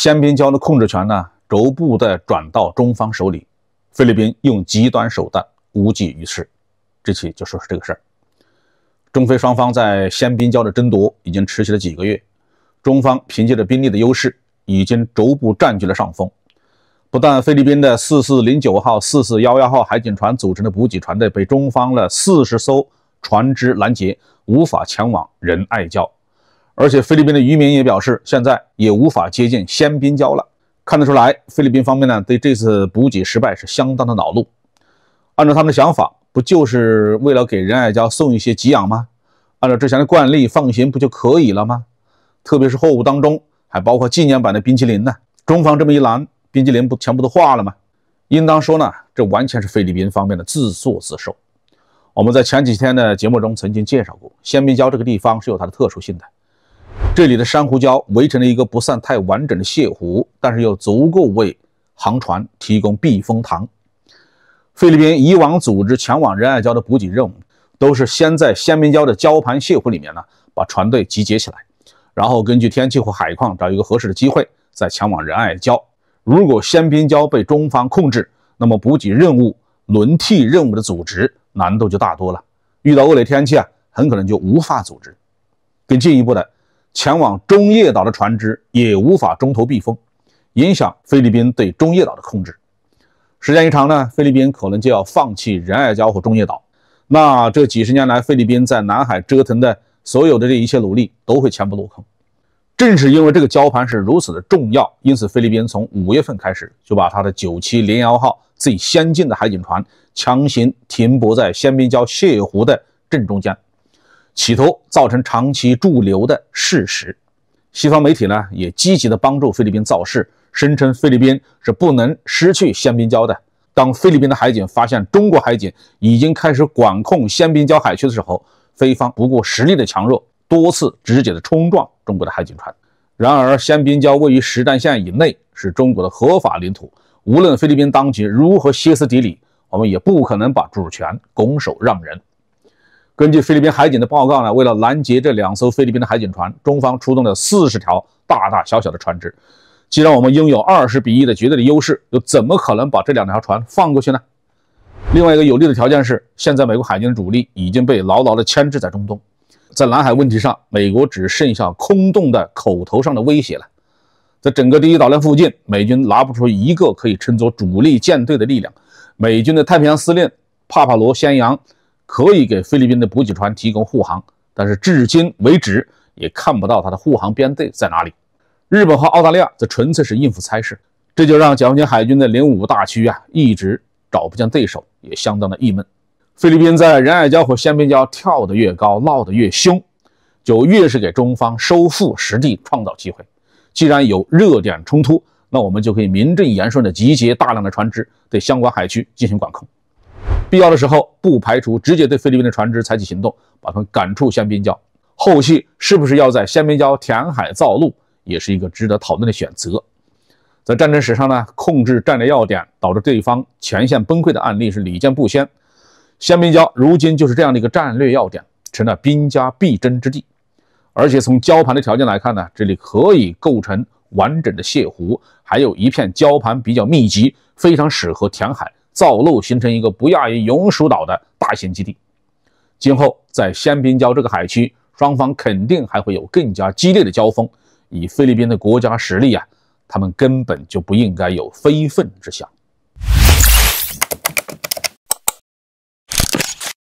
鲜宾礁的控制权呢，逐步地转到中方手里。菲律宾用极端手段无济于事。这期就说说这个事儿。中菲双方在鲜宾礁的争夺已经持续了几个月，中方凭借着兵力的优势，已经逐步占据了上风。不但菲律宾的4409号、4411号海警船组成的补给船队被中方的四十艘船只拦截，无法前往仁爱礁。而且菲律宾的渔民也表示，现在也无法接近仙宾礁了。看得出来，菲律宾方面呢对这次补给失败是相当的恼怒。按照他们的想法，不就是为了给仁爱礁送一些给养吗？按照之前的惯例，放行不就可以了吗？特别是货物当中还包括纪念版的冰淇淋呢。中方这么一拦，冰淇淋不全部都化了吗？应当说呢，这完全是菲律宾方面的自作自受。我们在前几天的节目中曾经介绍过，仙宾礁这个地方是有它的特殊性的。这里的珊瑚礁围成了一个不算太完整的泻湖，但是又足够为航船提供避风塘。菲律宾以往组织前往仁爱礁的补给任务，都是先在仙槟礁的礁盘泻湖里面呢，把船队集结起来，然后根据天气或海况，找一个合适的机会再前往仁爱礁。如果仙槟礁被中方控制，那么补给任务、轮替任务的组织难度就大多了。遇到恶劣天气啊，很可能就无法组织。更进一步的。前往中业岛的船只也无法中途避风，影响菲律宾对中业岛的控制。时间一长呢，菲律宾可能就要放弃仁爱礁和中业岛。那这几十年来菲律宾在南海折腾的所有的这一切努力都会全部落空。正是因为这个礁盘是如此的重要，因此菲律宾从五月份开始就把它的9701号最先进的海警船强行停泊在仙槟礁泻湖的正中间。企图造成长期驻留的事实，西方媒体呢也积极的帮助菲律宾造势，声称菲律宾是不能失去香槟礁的。当菲律宾的海警发现中国海警已经开始管控香槟礁海区的时候，菲方不顾实力的强弱，多次直接的冲撞中国的海警船。然而，香槟礁位于实战线以内，是中国的合法领土。无论菲律宾当局如何歇斯底里，我们也不可能把主权拱手让人。根据菲律宾海警的报告呢，为了拦截这两艘菲律宾的海警船，中方出动了四十条大大小小的船只。既然我们拥有二十比一的绝对的优势，又怎么可能把这两条船放过去呢？另外一个有利的条件是，现在美国海军的主力已经被牢牢地牵制在中东，在南海问题上，美国只剩下空洞的口头上的威胁了。在整个第一岛链附近，美军拿不出一个可以称作主力舰队的力量。美军的太平洋司令帕帕罗先扬。可以给菲律宾的补给船提供护航，但是至今为止也看不到它的护航编队在哪里。日本和澳大利亚则纯粹是应付差事，这就让解放军海军的零五大区啊一直找不见对手，也相当的郁闷。菲律宾在仁爱礁和香槟礁跳得越高，闹得越凶，就越是给中方收复失地创造机会。既然有热点冲突，那我们就可以名正言顺地集结大量的船只，对相关海区进行管控。必要的时候，不排除直接对菲律宾的船只采取行动，把他们赶出香槟礁。后续是不是要在香槟礁填海造陆，也是一个值得讨论的选择。在战争史上呢，控制战略要点导致对方前线崩溃的案例是屡见不鲜。香槟礁如今就是这样的一个战略要点，成了兵家必争之地。而且从礁盘的条件来看呢，这里可以构成完整的泻湖，还有一片礁盘比较密集，非常适合填海。造陆形成一个不亚于永暑岛的大型基地。今后在香槟礁这个海区，双方肯定还会有更加激烈的交锋。以菲律宾的国家实力啊，他们根本就不应该有非分之想。